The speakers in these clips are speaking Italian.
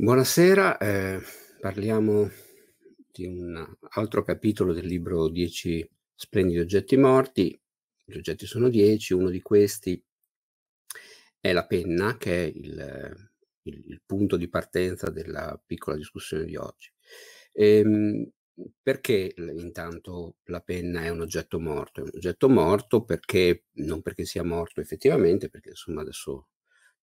Buonasera, eh, parliamo di un altro capitolo del libro 10 splendidi oggetti morti. Gli oggetti sono 10, uno di questi è la penna, che è il, il, il punto di partenza della piccola discussione di oggi. Ehm, perché intanto la penna è un oggetto morto? È un oggetto morto perché, non perché sia morto effettivamente, perché insomma adesso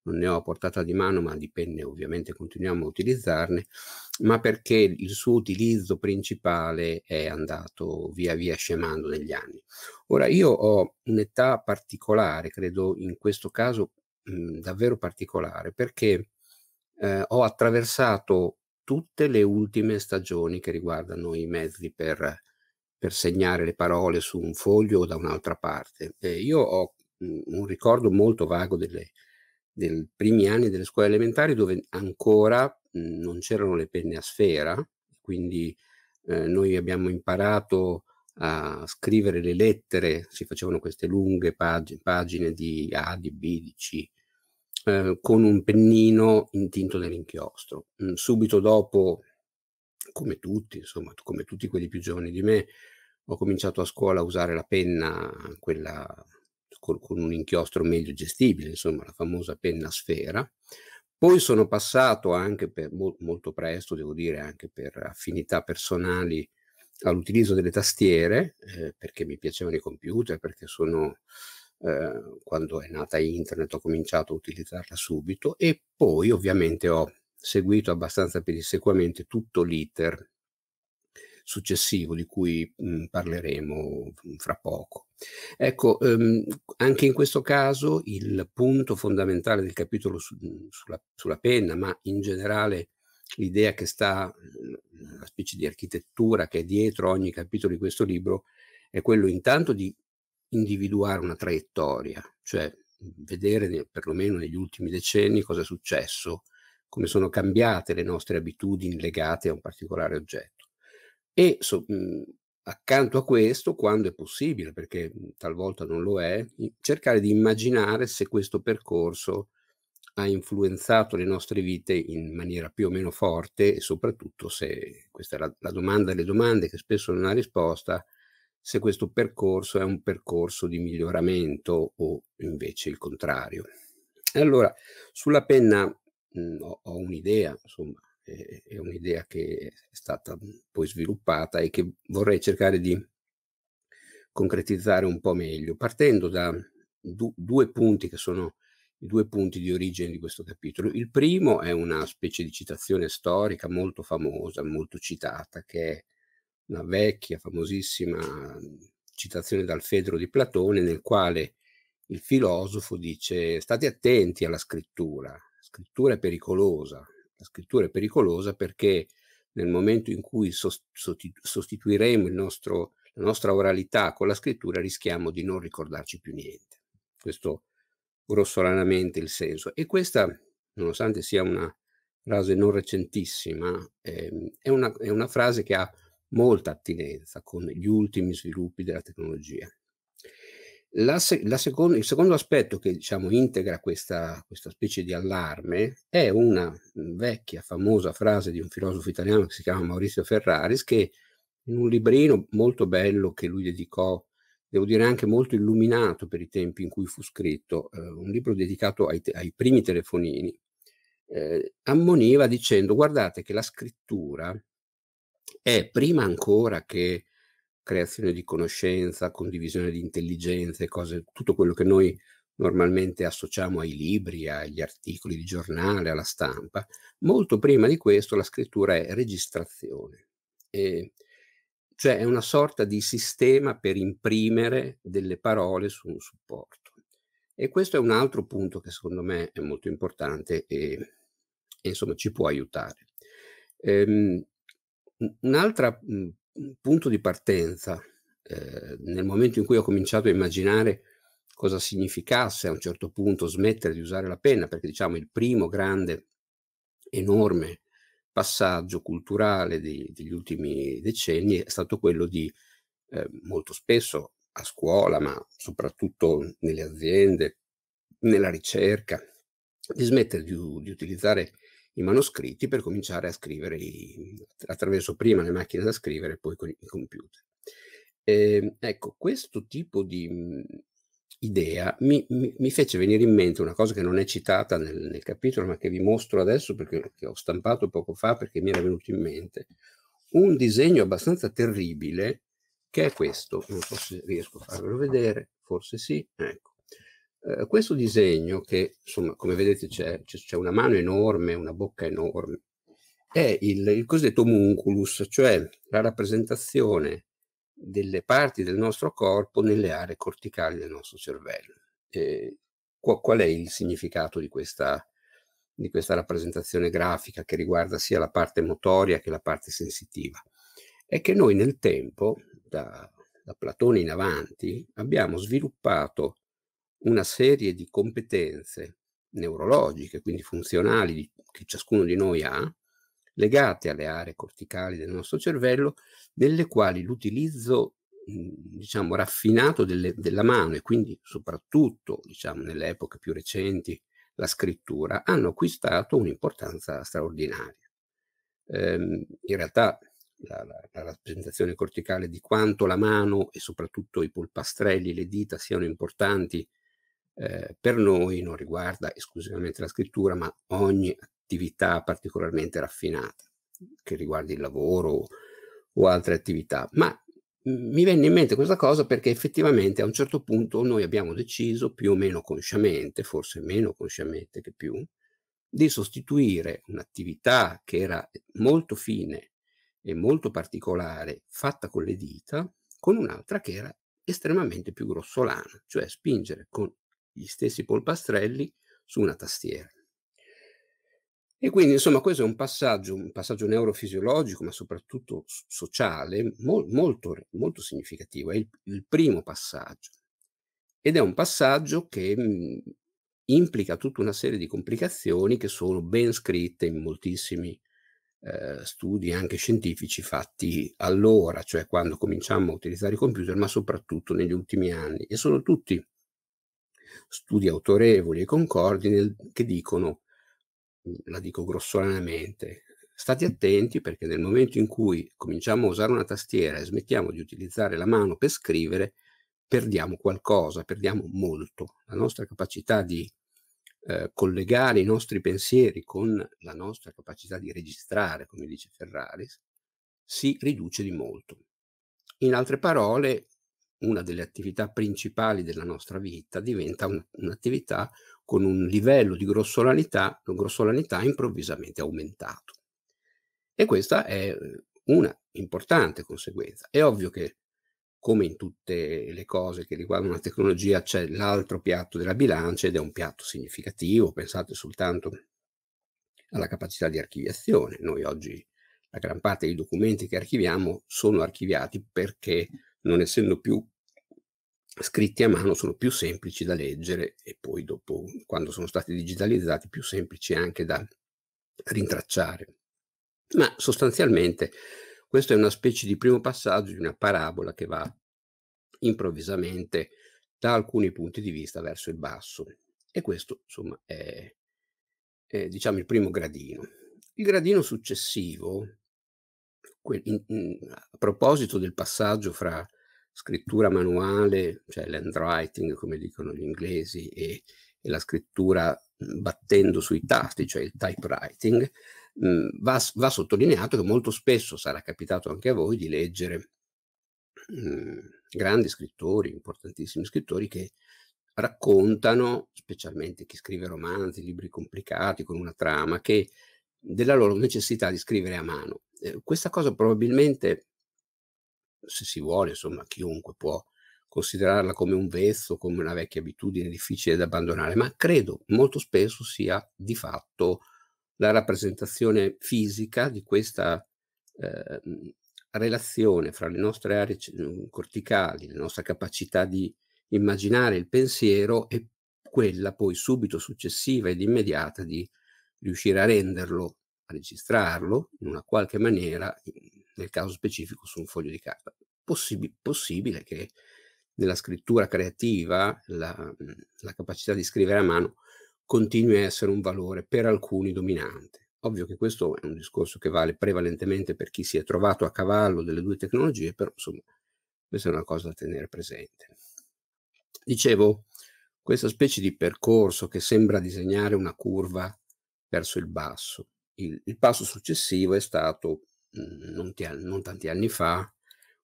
non ne ho a portata di mano, ma dipende ovviamente, continuiamo a utilizzarne, ma perché il suo utilizzo principale è andato via via scemando negli anni. Ora io ho un'età particolare, credo in questo caso mh, mm, davvero particolare, perché eh, ho attraversato tutte le ultime stagioni che riguardano i mezzi per, per segnare le parole su un foglio o da un'altra parte. Eh, io ho mm, un ricordo molto vago delle, dei primi anni delle scuole elementari dove ancora mh, mhmm, non c'erano le penne a sfera, quindi eh, noi abbiamo imparato a scrivere le lettere, si facevano queste lunghe pag- pagine di A, di B, di C, eh, con un pennino intinto nell'inchiostro. Mm, subito dopo, come tutti, insomma, come tutti quelli più giovani di me, ho cominciato a scuola a usare la penna, quella con, con un inchiostro meglio gestibile, insomma la famosa penna sfera. Poi sono passato anche per, molto presto, devo dire, anche per affinità personali all'utilizzo delle tastiere, eh, perché mi piacevano i computer, perché sono, eh, quando è nata internet ho cominciato a utilizzarla subito e poi ovviamente ho seguito abbastanza pedissequamente tutto l'iter successivo di cui mh, mhmm, parleremo mhmm, fra poco. Ecco, ehm, anche in questo caso il punto fondamentale del capitolo su, mhmm, sulla, sulla penna, ma in generale l'idea che sta, la specie di architettura che è dietro ogni capitolo di questo libro, è quello intanto di individuare una traiettoria, cioè vedere perlomeno negli ultimi decenni cosa è successo, come sono cambiate le nostre abitudini legate a un particolare oggetto. E so, mh, mhmm, accanto a questo, quando è possibile, perché mhmm, talvolta non lo è, cercare di immaginare se questo percorso ha influenzato le nostre vite in maniera più o meno forte e soprattutto se, questa è la, la domanda delle domande che spesso non ha risposta, se questo percorso è un percorso di miglioramento o invece il contrario. Allora, sulla penna mh, mhmm, ho, ho un'idea, insomma, è, un'idea che è stata mhmm, poi sviluppata e che vorrei cercare di concretizzare un po' meglio, partendo da du- due punti che sono i due punti di origine di questo capitolo. Il primo è una specie di citazione storica molto famosa, molto citata, che è una vecchia, famosissima mhmm, citazione dal Fedro di Platone, nel quale il filosofo dice state attenti alla scrittura, la scrittura è pericolosa, la scrittura è pericolosa perché nel momento in cui sostituiremo nostro, la nostra oralità con la scrittura rischiamo di non ricordarci più niente. Questo grossolanamente il senso. E questa, nonostante sia una frase non recentissima, ehm, è, una, è una frase che ha molta attinenza con gli ultimi sviluppi della tecnologia. La la seco- il secondo aspetto che diciamo, integra questa, questa, specie di allarme è una mm, vecchia famosa frase di un filosofo italiano che si chiama Maurizio Ferraris che in un librino molto bello che lui dedicò, devo dire anche molto illuminato per i tempi in cui fu scritto, eh, un libro dedicato ai, te- ai primi telefonini, eh, ammoniva dicendo guardate che la scrittura è prima ancora che creazione di conoscenza, condivisione di intelligenze, cose, tutto quello che noi normalmente associamo ai libri, agli articoli di giornale, alla stampa. Molto prima di questo la scrittura è registrazione, e cioè è una sorta di sistema per imprimere delle parole su un supporto. E questo è un altro punto che secondo me è molto importante e, e insomma ci può aiutare. Ehm, un'altra mhmm, un punto di partenza eh, nel momento in cui ho cominciato a immaginare cosa significasse a un certo punto smettere di usare la penna, perché diciamo il primo grande, enorme passaggio culturale di, degli ultimi decenni è stato quello di eh, molto spesso a scuola, ma soprattutto nelle aziende, nella ricerca, di smettere di, di utilizzare i manoscritti per cominciare a scrivere i, attraverso prima le macchine da scrivere e poi con i computer. Eh, ecco, questo tipo di mm, idea mi, mi, mi, fece venire in mente una cosa che non è citata nel, nel capitolo, ma che vi mostro adesso perché ho stampato poco fa perché mi era venuto in mente, un disegno abbastanza terribile che è questo, non so se riesco a farvelo vedere, forse sì, ecco Ehm, questo disegno, che insomma, come vedete c'è, c'è, una mano enorme, una bocca enorme, è il, il cosiddetto homunculus, cioè la rappresentazione delle parti del nostro corpo nelle aree corticali del nostro cervello. E qual è il significato di questa, di questa rappresentazione grafica che riguarda sia la parte motoria che la parte sensitiva? È che noi nel tempo, da, da Platone in avanti, abbiamo sviluppato una serie di competenze neurologiche, quindi funzionali che ciascuno di noi ha, legate alle aree corticali del nostro cervello, nelle quali l'utilizzo mhmm, diciamo, raffinato delle, della mano e quindi soprattutto diciamo, nelle epoche più recenti la scrittura hanno acquistato un'importanza straordinaria. Ehm, in realtà la, la, la, rappresentazione corticale di quanto la mano e soprattutto i polpastrelli, le dita siano importanti eh, per noi non riguarda esclusivamente la scrittura, ma ogni attività particolarmente raffinata, che riguardi il lavoro o, o altre attività. Ma mm, mi venne in mente questa cosa perché effettivamente a un certo punto noi abbiamo deciso, più o meno consciamente, forse meno consciamente che più, di sostituire un'attività che era molto fine e molto particolare, fatta con le dita, con un'altra che era estremamente più grossolana, cioè spingere con gli stessi polpastrelli su una tastiera. E quindi, insomma, questo è un passaggio, un passaggio neurofisiologico, ma soprattutto sociale, mol, molto, molto, significativo. È il, il, primo passaggio. Ed è un passaggio che mh, mhmm, implica tutta una serie di complicazioni che sono ben scritte in moltissimi eh, studi, anche scientifici, fatti allora, cioè quando cominciamo a utilizzare i computer, ma soprattutto negli ultimi anni. E sono tutti studi autorevoli e concordi nel, che dicono, mhmm, la dico grossolanamente, state attenti perché nel momento in cui cominciamo a usare una tastiera e smettiamo di utilizzare la mano per scrivere, perdiamo qualcosa, perdiamo molto. La nostra capacità di eh, collegare i nostri pensieri con la nostra capacità di registrare, come dice Ferraris, si riduce di molto. In altre parole, una delle attività principali della nostra vita diventa un'attività con un livello di grossolanità, grossolanità improvvisamente aumentato. E questa è eh, una importante conseguenza. È ovvio che, come in tutte le cose che riguardano la tecnologia, c'è l'altro piatto della bilancia ed è un piatto significativo. Pensate soltanto alla capacità di archiviazione. Noi oggi la gran parte dei documenti che archiviamo sono archiviati perché non essendo più scritti a mano, sono più semplici da leggere e poi dopo, quando sono stati digitalizzati, più semplici anche da rintracciare. Ma sostanzialmente questo è una specie di primo passaggio di una parabola che va improvvisamente da alcuni punti di vista verso il basso. E questo, insomma, è, è diciamo il primo gradino. Il gradino successivo, a proposito del passaggio fra scrittura manuale, cioè l'handwriting come dicono gli inglesi, e, e la scrittura mhmm, battendo sui tasti, cioè il typewriting, mh, mhmm, va, va, sottolineato che molto spesso sarà capitato anche a voi di leggere mh, mhmm, grandi scrittori, importantissimi scrittori che raccontano, specialmente chi scrive romanzi, libri complicati con una trama, che della loro necessità di scrivere a mano. Eh, questa cosa probabilmente se si vuole, insomma, chiunque può considerarla come un vezzo, come una vecchia abitudine difficile da abbandonare, ma credo molto spesso sia di fatto la rappresentazione fisica di questa eh, relazione fra le nostre aree mm, corticali, la nostra capacità di immaginare il pensiero e quella poi subito successiva ed immediata di riuscire a renderlo, a registrarlo in una qualche maniera, nel caso specifico su un foglio di carta. Possib- possibile che nella scrittura creativa la, mhmm, la capacità di scrivere a mano continui a essere un valore per alcuni dominante. Ovvio che questo è un discorso che vale prevalentemente per chi si è trovato a cavallo delle due tecnologie, però insomma questa è una cosa da tenere presente. Dicevo, questa specie di percorso che sembra disegnare una curva verso il basso. Il, il passo successivo è stato non, ti, non tanti anni fa,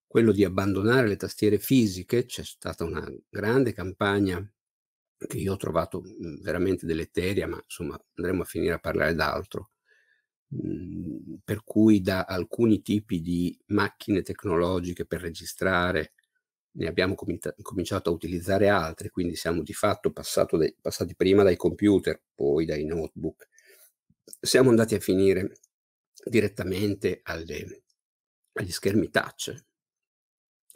quello di abbandonare le tastiere fisiche, c'è stata una grande campagna che io ho trovato mhmm, veramente deleteria, ma insomma andremo a finire a parlare d'altro, mhmm, per cui da alcuni tipi di macchine tecnologiche per registrare ne abbiamo comincia- cominciato a utilizzare altre, quindi siamo di fatto de- passati prima dai computer, poi dai notebook, siamo andati a finire direttamente alle, agli schermi touch,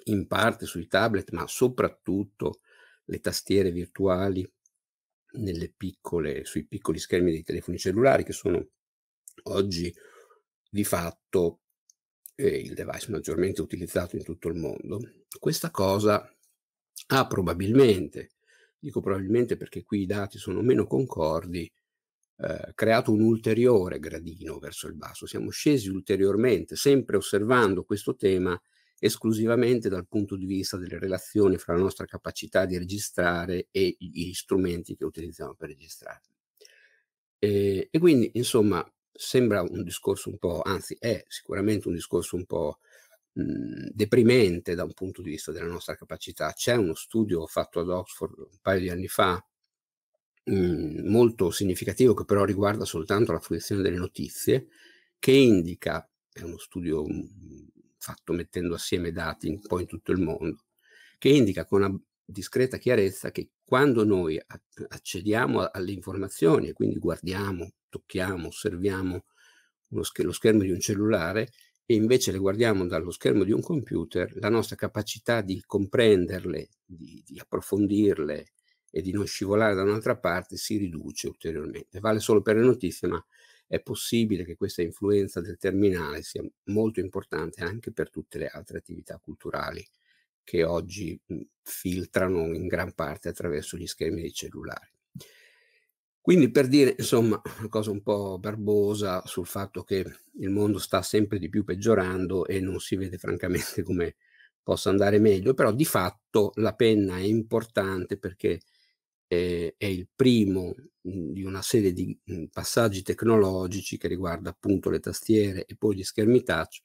in parte sui tablet, ma soprattutto le tastiere virtuali piccole, sui piccoli schermi dei telefoni cellulari che sono oggi di fatto eh, il device maggiormente utilizzato in tutto il mondo. Questa cosa ha probabilmente, dico probabilmente perché qui i dati sono meno concordi, eh, creato un ulteriore gradino verso il basso, siamo scesi ulteriormente, sempre osservando questo tema esclusivamente dal punto di vista delle relazioni fra la nostra capacità di registrare e gli strumenti che utilizziamo per registrare. E, e quindi, insomma, sembra un discorso un po', anzi è sicuramente un discorso un po' mm, deprimente da un punto di vista della nostra capacità. C'è uno studio fatto ad Oxford un paio di anni fa molto significativo che però riguarda soltanto la fruizione delle notizie, che indica, è uno studio fatto mettendo assieme dati un po' in tutto il mondo, che indica con una discreta chiarezza che quando noi accediamo alle informazioni e quindi guardiamo, tocchiamo, osserviamo scher- lo schermo di un cellulare e invece le guardiamo dallo schermo di un computer, la nostra capacità di comprenderle, di, di approfondirle, e di non scivolare da un'altra parte si riduce ulteriormente. Vale solo per le notizie, ma è possibile che questa influenza del terminale sia molto importante anche per tutte le altre attività culturali che oggi mhmm, filtrano in gran parte attraverso gli schermi dei cellulari. Quindi per dire, insomma, una cosa un po' barbosa sul fatto che il mondo sta sempre di più peggiorando e non si vede francamente come possa andare meglio, però di fatto la penna è importante perché eh, è il primo mhmm, di una serie di mhmm, passaggi tecnologici che riguarda appunto le tastiere e poi gli schermi touch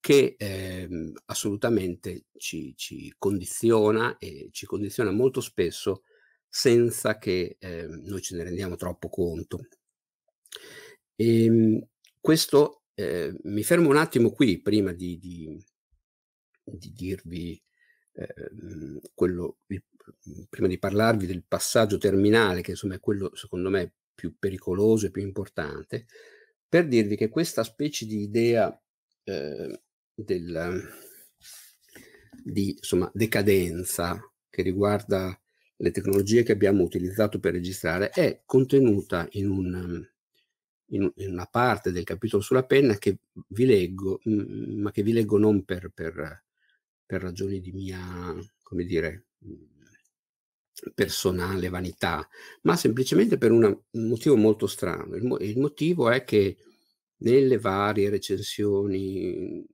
che eh, assolutamente ci, ci, condiziona e ci condiziona molto spesso senza che eh, noi ce ne rendiamo troppo conto. E, ehm, questo eh, mi fermo un attimo qui prima di, di, di dirvi ehm, quello, il prima di parlarvi del passaggio terminale, che insomma è quello secondo me più pericoloso e più importante, per dirvi che questa specie di idea eh, del, di insomma, decadenza che riguarda le tecnologie che abbiamo utilizzato per registrare è contenuta in, un, in, in una parte del capitolo sulla penna che vi leggo, mh, ma che vi leggo non per, per, per ragioni di mia, come dire, mh, personale vanità, ma semplicemente per una, un motivo molto strano. Il, il, motivo è che nelle varie recensioni,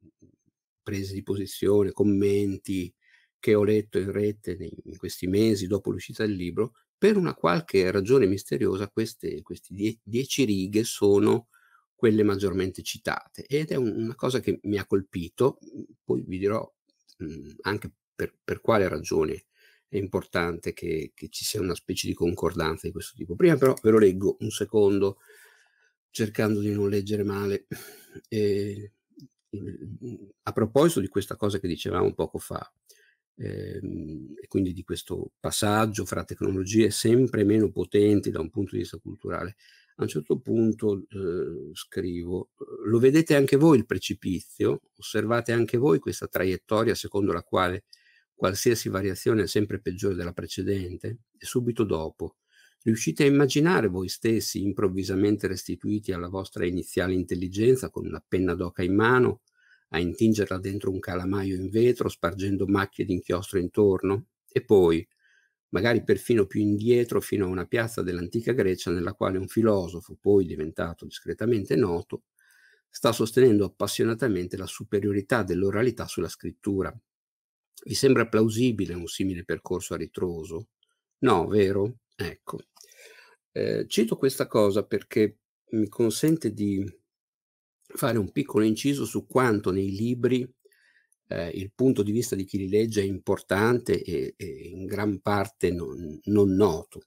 prese di posizione, commenti che ho letto in rete nei, in questi mesi dopo l'uscita del libro, per una qualche ragione misteriosa queste, queste die- dieci righe sono quelle maggiormente citate ed è un, una cosa che mi ha colpito, poi vi dirò mh, mm, anche per, per quale ragione è importante che, che ci sia una specie di concordanza di questo tipo. Prima però ve lo leggo un secondo, cercando di non leggere male. Eh, a proposito di questa cosa che dicevamo poco fa, eh, e quindi di questo passaggio fra tecnologie sempre meno potenti da un punto di vista culturale, a un certo punto eh, scrivo, eh, lo vedete anche voi il precipizio, osservate anche voi questa traiettoria secondo la quale qualsiasi variazione è sempre peggiore della precedente, e subito dopo. Riuscite a immaginare voi stessi improvvisamente restituiti alla vostra iniziale intelligenza con una penna d'oca in mano, a intingerla dentro un calamaio in vetro, spargendo macchie d'inchiostro intorno, e poi, magari perfino più indietro fino a una piazza dell'antica Grecia nella quale un filosofo, poi diventato discretamente noto, sta sostenendo appassionatamente la superiorità dell'oralità sulla scrittura, vi sembra plausibile un simile percorso a ritroso? No, vero? Ecco. Eh, cito questa cosa perché mi consente di fare un piccolo inciso su quanto nei libri eh, il punto di vista di chi li legge è importante e, e in gran parte non, non, noto.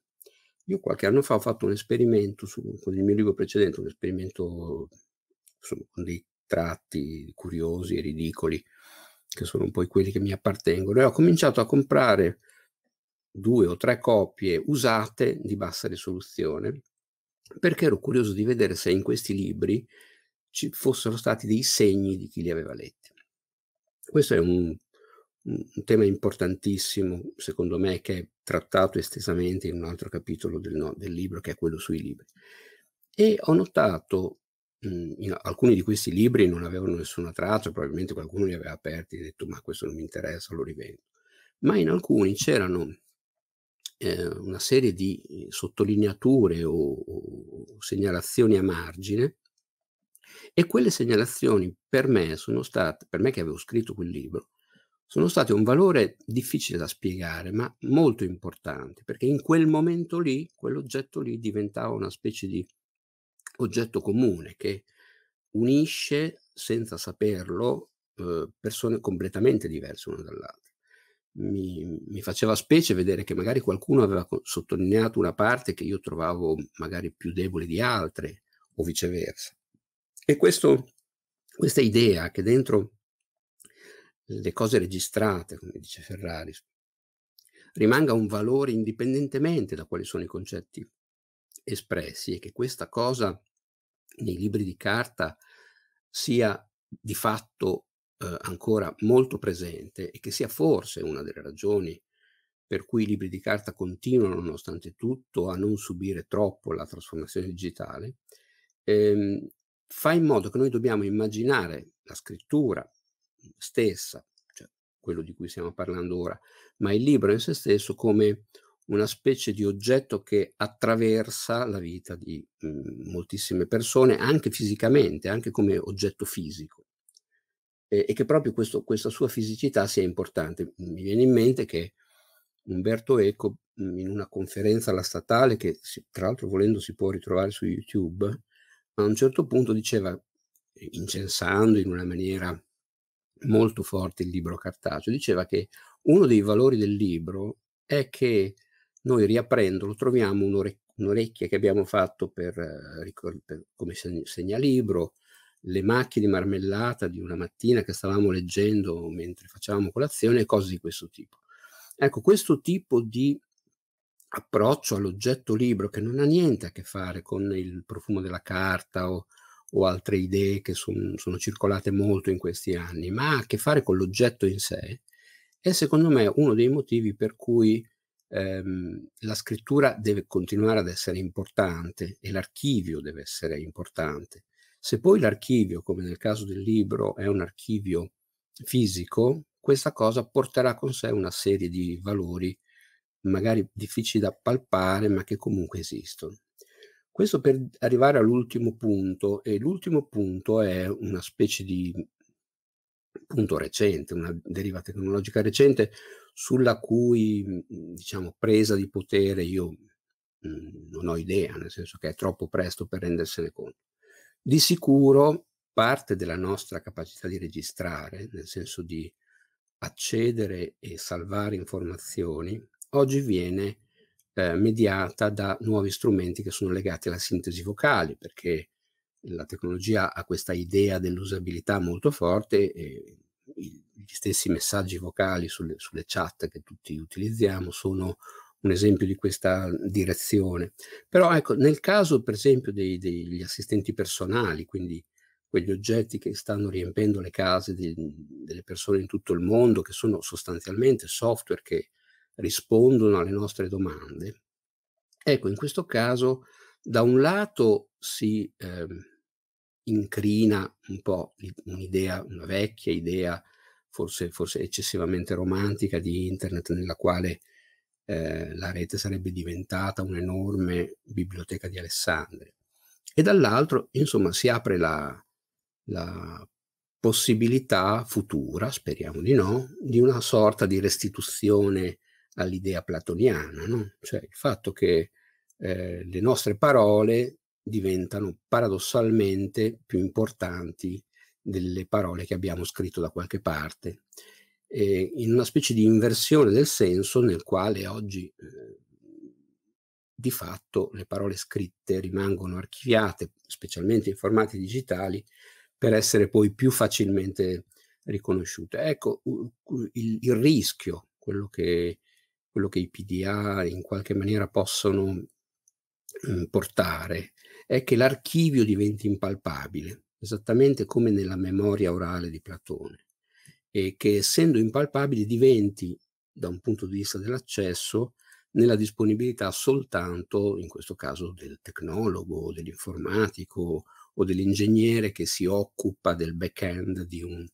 Io qualche anno fa ho fatto un esperimento su, con il mio libro precedente, un esperimento su, con dei tratti curiosi e ridicoli che sono poi quelli che mi appartengono, e ho cominciato a comprare due o tre copie usate di bassa risoluzione, perché ero curioso di vedere se in questi libri ci fossero stati dei segni di chi li aveva letti. Questo è un, un tema importantissimo, secondo me, che è trattato estesamente in un altro capitolo del, no, del libro, che è quello sui libri. E ho notato in alcuni di questi libri non avevano nessuna traccia, probabilmente qualcuno li aveva aperti e detto ma questo non mi interessa, lo rivendo. Ma in alcuni c'erano eh, una serie di eh, sottolineature o, o, segnalazioni a margine e quelle segnalazioni per me sono state, per me che avevo scritto quel libro, sono state un valore difficile da spiegare, ma molto importante, perché in quel momento lì, quell'oggetto lì diventava una specie di oggetto comune che unisce senza saperlo eh, persone completamente diverse una dall'altra. Mi, mi, faceva specie vedere che magari qualcuno aveva sottolineato una parte che io trovavo magari più debole di altre o viceversa. E questo, questa idea che dentro le cose registrate, come dice Ferrari, rimanga un valore indipendentemente da quali sono i concetti espressi e che questa cosa nei libri di carta sia di fatto eh, ancora molto presente e che sia forse una delle ragioni per cui i libri di carta continuano nonostante tutto a non subire troppo la trasformazione digitale, ehm, fa in modo che noi dobbiamo immaginare la scrittura stessa, cioè quello di cui stiamo parlando ora, ma il libro in se stesso come una specie di oggetto che attraversa la vita di mh, mhmm, moltissime persone, anche fisicamente, anche come oggetto fisico. E, e che proprio questo, questa sua fisicità sia importante. Mi viene in mente che Umberto Eco, mhmm, in una conferenza alla statale, che si, tra l'altro volendo si può ritrovare su YouTube, a un certo punto diceva, incensando in una maniera molto forte il libro cartaceo, diceva che uno dei valori del libro è che noi riaprendolo troviamo un'ore, un'orecchia che abbiamo fatto per, eh, per, come segnalibro, le macchie di marmellata di una mattina che stavamo leggendo mentre facevamo colazione, cose di questo tipo. Ecco, questo tipo di approccio all'oggetto libro che non ha niente a che fare con il profumo della carta o, o altre idee che son, sono circolate molto in questi anni, ma ha a che fare con l'oggetto in sé, è secondo me uno dei motivi per cui ehm, la scrittura deve continuare ad essere importante e l'archivio deve essere importante. Se poi l'archivio, come nel caso del libro, è un archivio fisico, questa cosa porterà con sé una serie di valori magari difficili da palpare, ma che comunque esistono. Questo per arrivare all'ultimo punto, e l'ultimo punto è una specie di appunto recente, una deriva tecnologica recente sulla cui mhmm, diciamo, presa di potere io mhmm, non ho idea, nel senso che è troppo presto per rendersene conto. Di sicuro parte della nostra capacità di registrare, nel senso di accedere e salvare informazioni, oggi viene eh, mediata da nuovi strumenti che sono legati alla sintesi vocale, perché la tecnologia ha questa idea dell'usabilità molto forte, gli stessi messaggi vocali sulle, sulle, chat che tutti utilizziamo sono un esempio di questa direzione. Però ecco, nel caso per esempio dei, degli assistenti personali, quindi quegli oggetti che stanno riempendo le case di, delle persone in tutto il mondo, che sono sostanzialmente software che rispondono alle nostre domande, ecco, in questo caso da un lato si... Eh, incrina un po' un'idea, una vecchia idea, forse, forse eccessivamente romantica di internet, nella quale eh, la rete sarebbe diventata un'enorme biblioteca di Alessandria. E dall'altro, insomma, si apre la, la possibilità futura, speriamo di no, di una sorta di restituzione all'idea platoniana, no? cioè il fatto che eh, le nostre parole diventano paradossalmente più importanti delle parole che abbiamo scritto da qualche parte, eh, in una specie di inversione del senso nel quale oggi eh, di fatto le parole scritte rimangono archiviate, specialmente in formati digitali, per essere poi più facilmente riconosciute. Ecco il, il rischio, quello che, quello che i PDA in qualche maniera possono Ehm, portare è che l'archivio diventi impalpabile, esattamente come nella memoria orale di Platone, e che essendo impalpabile diventi, da un punto di vista dell'accesso, nella disponibilità soltanto, in questo caso, del tecnologo, dell'informatico o dell'ingegnere che si occupa del back-end di un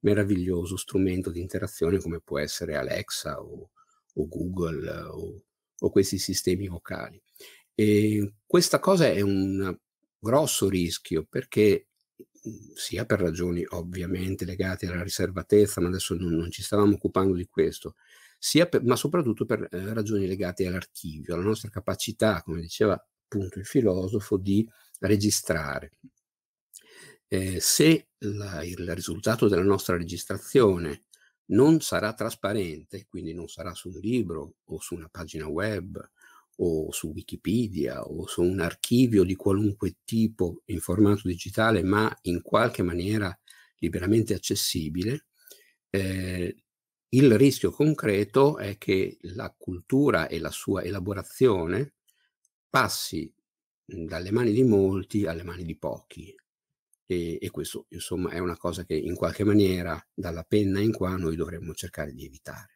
meraviglioso strumento di interazione come può essere Alexa o, o Google o, o questi sistemi vocali. E questa cosa è un grosso rischio perché mhmm, sia per ragioni ovviamente legate alla riservatezza, ma adesso non, non ci stavamo occupando di questo, per, ma soprattutto per ehm, ragioni legate all'archivio, alla nostra capacità, come diceva appunto il filosofo, di registrare. Eh, se la, il risultato della nostra registrazione non sarà trasparente, quindi non sarà su un libro o su una pagina web o su Wikipedia o su un archivio di qualunque tipo in formato digitale, ma in qualche maniera liberamente accessibile, eh, il rischio concreto è che la cultura e la sua elaborazione passi mm, dalle mani di molti alle mani di pochi. E, e, questo, insomma, è una cosa che in qualche maniera, dalla penna in qua, noi dovremmo cercare di evitare.